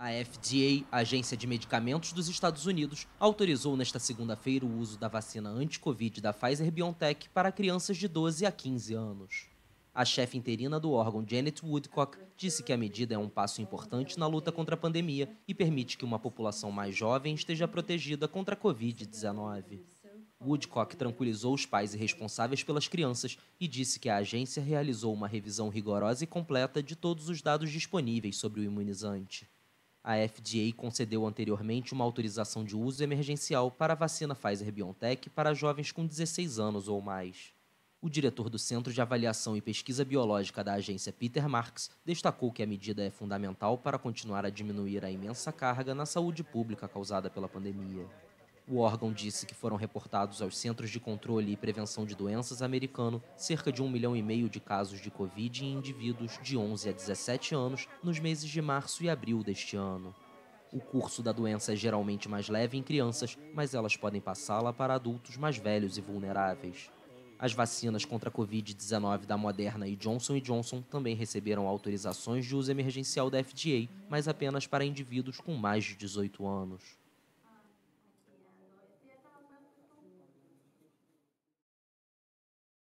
A FDA, a Agência de Medicamentos dos Estados Unidos, autorizou nesta segunda-feira o uso da vacina anti-Covid da Pfizer-BioNTech para crianças de 12 a 15 anos. A chefe interina do órgão, Janet Woodcock, disse que a medida é um passo importante na luta contra a pandemia e permite que uma população mais jovem esteja protegida contra a Covid-19. Woodcock tranquilizou os pais e responsáveis pelas crianças e disse que a agência realizou uma revisão rigorosa e completa de todos os dados disponíveis sobre o imunizante. A FDA concedeu anteriormente uma autorização de uso emergencial para a vacina Pfizer-BioNTech para jovens com 16 anos ou mais. O diretor do Centro de Avaliação e Pesquisa Biológica da agência Peter Marks destacou que a medida é fundamental para continuar a diminuir a imensa carga na saúde pública causada pela pandemia. O órgão disse que foram reportados aos Centros de Controle e Prevenção de Doenças americano cerca de um milhão e meio de casos de Covid em indivíduos de 11 a 17 anos nos meses de março e abril deste ano. O curso da doença é geralmente mais leve em crianças, mas elas podem passá-la para adultos mais velhos e vulneráveis. As vacinas contra a Covid-19 da Moderna e Johnson Johnson também receberam autorizações de uso emergencial da FDA, mas apenas para indivíduos com mais de 18 anos.